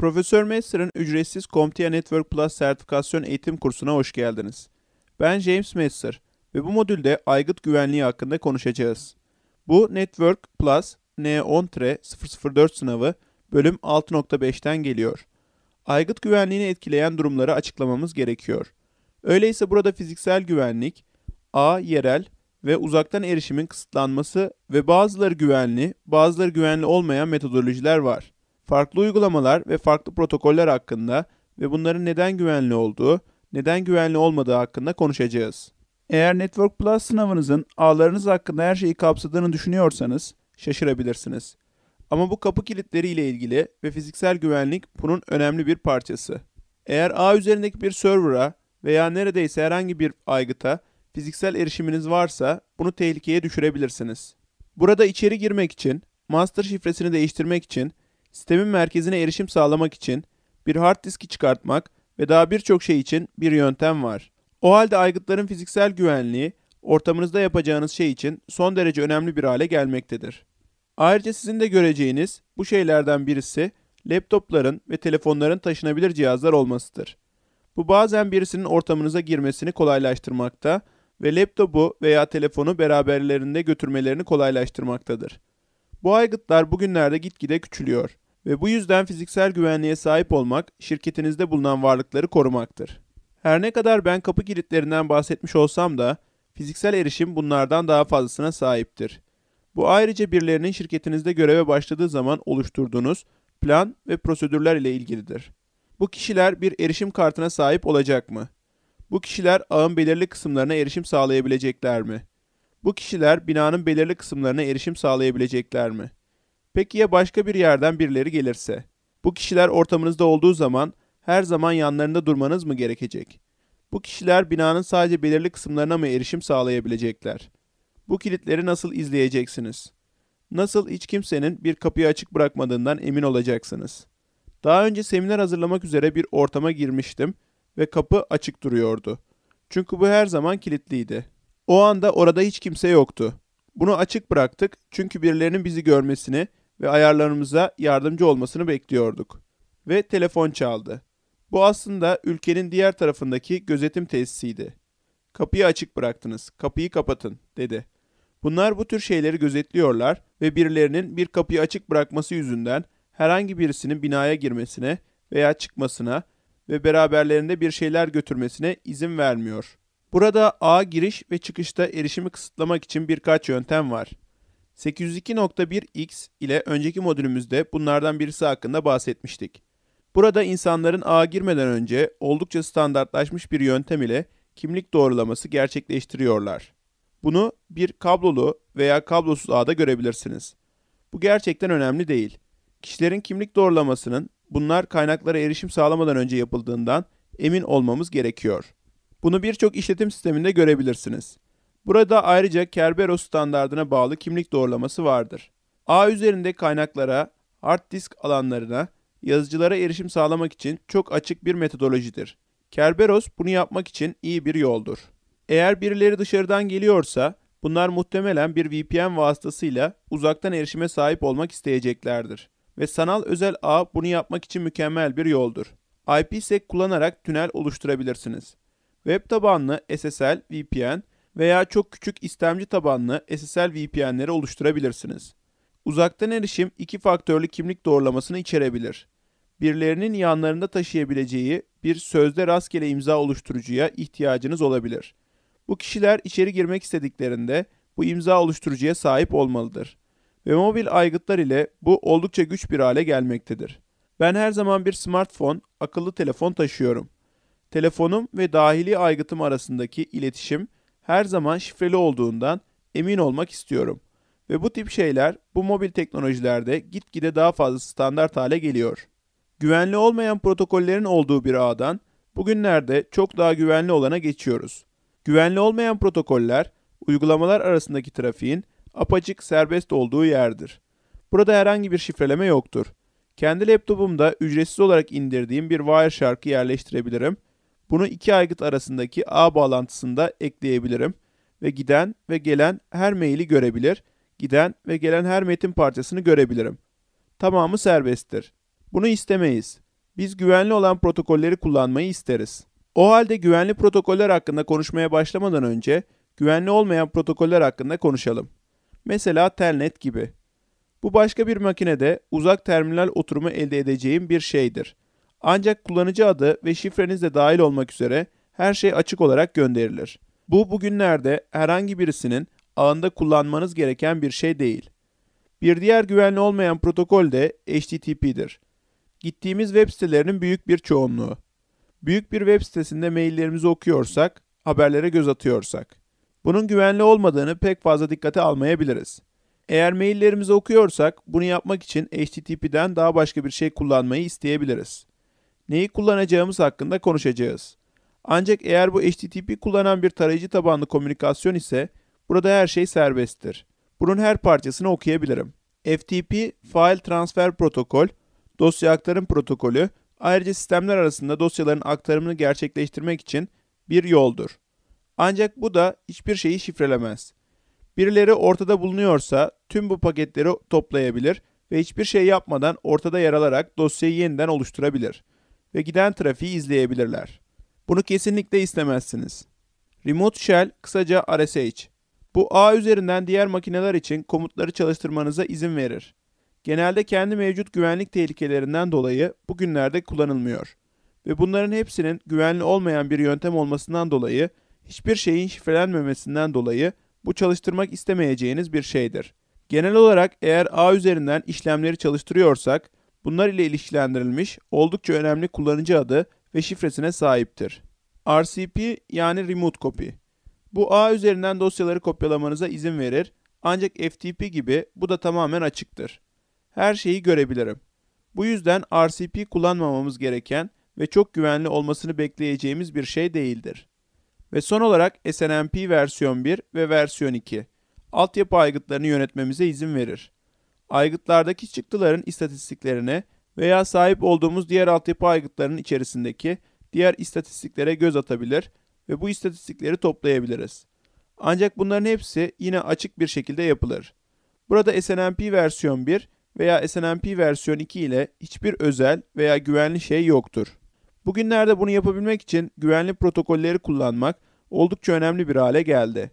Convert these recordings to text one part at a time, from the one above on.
Profesör Mester'ın ücretsiz CompTIA Network Plus sertifikasyon eğitim kursuna hoş geldiniz. Ben James Mester ve bu modülde aygıt güvenliği hakkında konuşacağız. Bu Network Plus N10-004 sınavı bölüm 6.5'ten geliyor. Aygıt güvenliğini etkileyen durumları açıklamamız gerekiyor. Öyleyse burada fiziksel güvenlik, A yerel ve uzaktan erişimin kısıtlanması ve bazıları güvenli, bazıları güvenli olmayan metodolojiler var farklı uygulamalar ve farklı protokoller hakkında ve bunların neden güvenli olduğu, neden güvenli olmadığı hakkında konuşacağız. Eğer Network Plus sınavınızın ağlarınız hakkında her şeyi kapsadığını düşünüyorsanız şaşırabilirsiniz. Ama bu kapı kilitleri ile ilgili ve fiziksel güvenlik bunun önemli bir parçası. Eğer ağ üzerindeki bir server'a veya neredeyse herhangi bir aygıta fiziksel erişiminiz varsa bunu tehlikeye düşürebilirsiniz. Burada içeri girmek için, master şifresini değiştirmek için Sistemin merkezine erişim sağlamak için bir hard diski çıkartmak ve daha birçok şey için bir yöntem var. O halde aygıtların fiziksel güvenliği ortamınızda yapacağınız şey için son derece önemli bir hale gelmektedir. Ayrıca sizin de göreceğiniz bu şeylerden birisi laptopların ve telefonların taşınabilir cihazlar olmasıdır. Bu bazen birisinin ortamınıza girmesini kolaylaştırmakta ve laptopu veya telefonu beraberlerinde götürmelerini kolaylaştırmaktadır. Bu aygıtlar bugünlerde gitgide küçülüyor ve bu yüzden fiziksel güvenliğe sahip olmak şirketinizde bulunan varlıkları korumaktır. Her ne kadar ben kapı kilitlerinden bahsetmiş olsam da fiziksel erişim bunlardan daha fazlasına sahiptir. Bu ayrıca birilerinin şirketinizde göreve başladığı zaman oluşturduğunuz plan ve prosedürler ile ilgilidir. Bu kişiler bir erişim kartına sahip olacak mı? Bu kişiler ağın belirli kısımlarına erişim sağlayabilecekler mi? Bu kişiler binanın belirli kısımlarına erişim sağlayabilecekler mi? Peki ya başka bir yerden birileri gelirse? Bu kişiler ortamınızda olduğu zaman her zaman yanlarında durmanız mı gerekecek? Bu kişiler binanın sadece belirli kısımlarına mı erişim sağlayabilecekler? Bu kilitleri nasıl izleyeceksiniz? Nasıl hiç kimsenin bir kapıyı açık bırakmadığından emin olacaksınız? Daha önce seminer hazırlamak üzere bir ortama girmiştim ve kapı açık duruyordu. Çünkü bu her zaman kilitliydi. O anda orada hiç kimse yoktu. Bunu açık bıraktık çünkü birilerinin bizi görmesini ve ayarlarımıza yardımcı olmasını bekliyorduk. Ve telefon çaldı. Bu aslında ülkenin diğer tarafındaki gözetim tesisiydi. Kapıyı açık bıraktınız, kapıyı kapatın dedi. Bunlar bu tür şeyleri gözetliyorlar ve birilerinin bir kapıyı açık bırakması yüzünden herhangi birisinin binaya girmesine veya çıkmasına ve beraberlerinde bir şeyler götürmesine izin vermiyor. Burada ağ giriş ve çıkışta erişimi kısıtlamak için birkaç yöntem var. 802.1x ile önceki modülümüzde bunlardan birisi hakkında bahsetmiştik. Burada insanların ağa girmeden önce oldukça standartlaşmış bir yöntem ile kimlik doğrulaması gerçekleştiriyorlar. Bunu bir kablolu veya kablosuz ağda görebilirsiniz. Bu gerçekten önemli değil. Kişilerin kimlik doğrulamasının bunlar kaynaklara erişim sağlamadan önce yapıldığından emin olmamız gerekiyor. Bunu birçok işletim sisteminde görebilirsiniz. Burada ayrıca Kerberos standardına bağlı kimlik doğrulaması vardır. A üzerinde kaynaklara, hard disk alanlarına, yazıcılara erişim sağlamak için çok açık bir metodolojidir. Kerberos bunu yapmak için iyi bir yoldur. Eğer birileri dışarıdan geliyorsa bunlar muhtemelen bir VPN vasıtasıyla uzaktan erişime sahip olmak isteyeceklerdir. Ve sanal özel ağ bunu yapmak için mükemmel bir yoldur. IPsec kullanarak tünel oluşturabilirsiniz. Web tabanlı SSL VPN veya çok küçük istemci tabanlı SSL VPN'leri oluşturabilirsiniz. Uzaktan erişim iki faktörlü kimlik doğrulamasını içerebilir. Birilerinin yanlarında taşıyabileceği bir sözde rastgele imza oluşturucuya ihtiyacınız olabilir. Bu kişiler içeri girmek istediklerinde bu imza oluşturucuya sahip olmalıdır. Ve mobil aygıtlar ile bu oldukça güç bir hale gelmektedir. Ben her zaman bir smartphone, akıllı telefon taşıyorum. Telefonum ve dahili aygıtım arasındaki iletişim her zaman şifreli olduğundan emin olmak istiyorum. Ve bu tip şeyler bu mobil teknolojilerde gitgide daha fazla standart hale geliyor. Güvenli olmayan protokollerin olduğu bir ağdan bugünlerde çok daha güvenli olana geçiyoruz. Güvenli olmayan protokoller uygulamalar arasındaki trafiğin apaçık serbest olduğu yerdir. Burada herhangi bir şifreleme yoktur. Kendi laptopumda ücretsiz olarak indirdiğim bir Wireshark'ı yerleştirebilirim bunu iki aygıt arasındaki ağ bağlantısında ekleyebilirim ve giden ve gelen her maili görebilir, giden ve gelen her metin parçasını görebilirim. Tamamı serbesttir. Bunu istemeyiz. Biz güvenli olan protokolleri kullanmayı isteriz. O halde güvenli protokoller hakkında konuşmaya başlamadan önce güvenli olmayan protokoller hakkında konuşalım. Mesela telnet gibi. Bu başka bir makinede uzak terminal oturumu elde edeceğim bir şeydir. Ancak kullanıcı adı ve şifreniz de dahil olmak üzere her şey açık olarak gönderilir. Bu bugünlerde herhangi birisinin ağında kullanmanız gereken bir şey değil. Bir diğer güvenli olmayan protokol de HTTP'dir. Gittiğimiz web sitelerinin büyük bir çoğunluğu. Büyük bir web sitesinde maillerimizi okuyorsak, haberlere göz atıyorsak. Bunun güvenli olmadığını pek fazla dikkate almayabiliriz. Eğer maillerimizi okuyorsak bunu yapmak için HTTP'den daha başka bir şey kullanmayı isteyebiliriz neyi kullanacağımız hakkında konuşacağız. Ancak eğer bu HTTP kullanan bir tarayıcı tabanlı komünikasyon ise burada her şey serbesttir. Bunun her parçasını okuyabilirim. FTP File Transfer Protokol, dosya aktarım protokolü ayrıca sistemler arasında dosyaların aktarımını gerçekleştirmek için bir yoldur. Ancak bu da hiçbir şeyi şifrelemez. Birileri ortada bulunuyorsa tüm bu paketleri toplayabilir ve hiçbir şey yapmadan ortada yer alarak dosyayı yeniden oluşturabilir ve giden trafiği izleyebilirler. Bunu kesinlikle istemezsiniz. Remote Shell kısaca RSH. Bu ağ üzerinden diğer makineler için komutları çalıştırmanıza izin verir. Genelde kendi mevcut güvenlik tehlikelerinden dolayı bugünlerde kullanılmıyor. Ve bunların hepsinin güvenli olmayan bir yöntem olmasından dolayı, hiçbir şeyin şifrelenmemesinden dolayı bu çalıştırmak istemeyeceğiniz bir şeydir. Genel olarak eğer ağ üzerinden işlemleri çalıştırıyorsak, bunlar ile ilişkilendirilmiş oldukça önemli kullanıcı adı ve şifresine sahiptir. RCP yani Remote Copy. Bu ağ üzerinden dosyaları kopyalamanıza izin verir ancak FTP gibi bu da tamamen açıktır. Her şeyi görebilirim. Bu yüzden RCP kullanmamamız gereken ve çok güvenli olmasını bekleyeceğimiz bir şey değildir. Ve son olarak SNMP versiyon 1 ve versiyon 2 altyapı aygıtlarını yönetmemize izin verir aygıtlardaki çıktıların istatistiklerine veya sahip olduğumuz diğer altyapı aygıtlarının içerisindeki diğer istatistiklere göz atabilir ve bu istatistikleri toplayabiliriz. Ancak bunların hepsi yine açık bir şekilde yapılır. Burada SNMP versiyon 1 veya SNMP versiyon 2 ile hiçbir özel veya güvenli şey yoktur. Bugünlerde bunu yapabilmek için güvenli protokolleri kullanmak oldukça önemli bir hale geldi.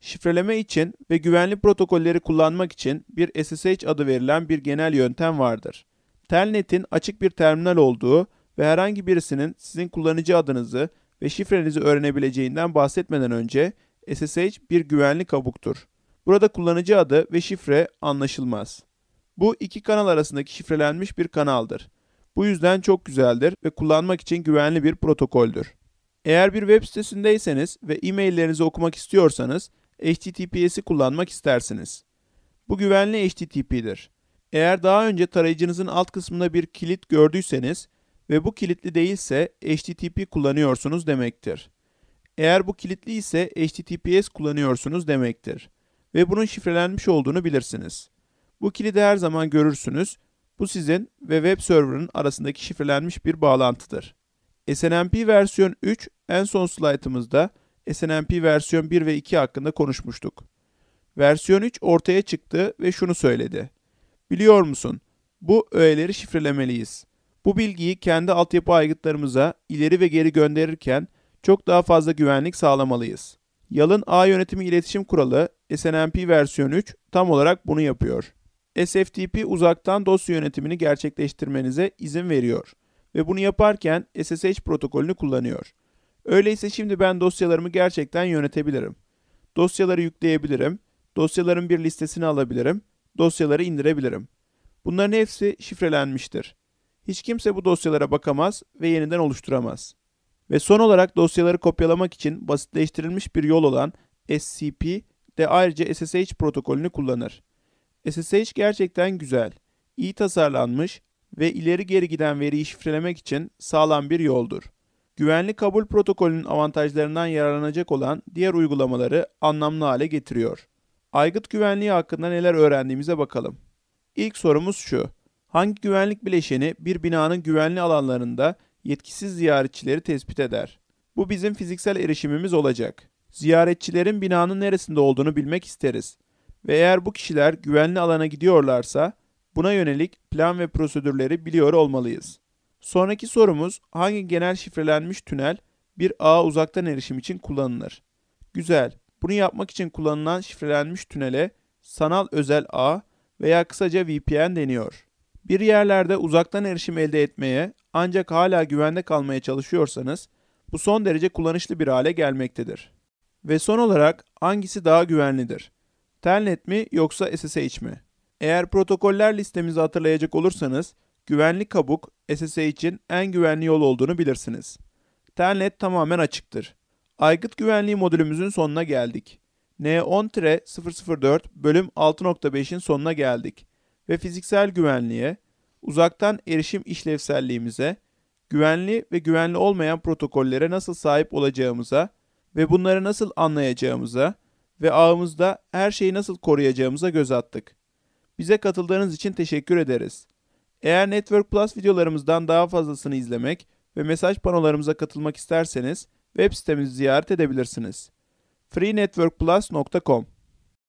Şifreleme için ve güvenli protokolleri kullanmak için bir SSH adı verilen bir genel yöntem vardır. Telnet'in açık bir terminal olduğu ve herhangi birisinin sizin kullanıcı adınızı ve şifrenizi öğrenebileceğinden bahsetmeden önce SSH bir güvenli kabuktur. Burada kullanıcı adı ve şifre anlaşılmaz. Bu iki kanal arasındaki şifrelenmiş bir kanaldır. Bu yüzden çok güzeldir ve kullanmak için güvenli bir protokoldür. Eğer bir web sitesindeyseniz ve e-maillerinizi okumak istiyorsanız HTTPS'i kullanmak istersiniz. Bu güvenli HTTP'dir. Eğer daha önce tarayıcınızın alt kısmında bir kilit gördüyseniz ve bu kilitli değilse HTTP kullanıyorsunuz demektir. Eğer bu kilitli ise HTTPS kullanıyorsunuz demektir ve bunun şifrelenmiş olduğunu bilirsiniz. Bu kilidi her zaman görürsünüz. Bu sizin ve web server'ın arasındaki şifrelenmiş bir bağlantıdır. SNMP versiyon 3 en son slaytımızda SNMP versiyon 1 ve 2 hakkında konuşmuştuk. Versiyon 3 ortaya çıktı ve şunu söyledi. Biliyor musun? Bu öğeleri şifrelemeliyiz. Bu bilgiyi kendi altyapı aygıtlarımıza ileri ve geri gönderirken çok daha fazla güvenlik sağlamalıyız. Yalın A yönetimi iletişim kuralı SNMP versiyon 3 tam olarak bunu yapıyor. SFTP uzaktan dosya yönetimini gerçekleştirmenize izin veriyor ve bunu yaparken SSH protokolünü kullanıyor. Öyleyse şimdi ben dosyalarımı gerçekten yönetebilirim. Dosyaları yükleyebilirim, dosyaların bir listesini alabilirim, dosyaları indirebilirim. Bunların hepsi şifrelenmiştir. Hiç kimse bu dosyalara bakamaz ve yeniden oluşturamaz. Ve son olarak dosyaları kopyalamak için basitleştirilmiş bir yol olan SCP de ayrıca SSH protokolünü kullanır. SSH gerçekten güzel, iyi tasarlanmış ve ileri geri giden veriyi şifrelemek için sağlam bir yoldur. Güvenli kabul protokolünün avantajlarından yararlanacak olan diğer uygulamaları anlamlı hale getiriyor. Aygıt güvenliği hakkında neler öğrendiğimize bakalım. İlk sorumuz şu. Hangi güvenlik bileşeni bir binanın güvenli alanlarında yetkisiz ziyaretçileri tespit eder? Bu bizim fiziksel erişimimiz olacak. Ziyaretçilerin binanın neresinde olduğunu bilmek isteriz. Ve eğer bu kişiler güvenli alana gidiyorlarsa buna yönelik plan ve prosedürleri biliyor olmalıyız. Sonraki sorumuz hangi genel şifrelenmiş tünel bir ağa uzaktan erişim için kullanılır? Güzel. Bunu yapmak için kullanılan şifrelenmiş tünele sanal özel ağ veya kısaca VPN deniyor. Bir yerlerde uzaktan erişim elde etmeye ancak hala güvende kalmaya çalışıyorsanız bu son derece kullanışlı bir hale gelmektedir. Ve son olarak hangisi daha güvenlidir? Telnet mi yoksa SSH mi? Eğer protokoller listemizi hatırlayacak olursanız güvenli kabuk için en güvenli yol olduğunu bilirsiniz. Telnet tamamen açıktır. Aygıt güvenliği modülümüzün sonuna geldik. N10-004 bölüm 6.5'in sonuna geldik ve fiziksel güvenliğe, uzaktan erişim işlevselliğimize, güvenli ve güvenli olmayan protokollere nasıl sahip olacağımıza ve bunları nasıl anlayacağımıza ve ağımızda her şeyi nasıl koruyacağımıza göz attık. Bize katıldığınız için teşekkür ederiz. Eğer Network Plus videolarımızdan daha fazlasını izlemek ve mesaj panolarımıza katılmak isterseniz web sitemizi ziyaret edebilirsiniz. freenetworkplus.com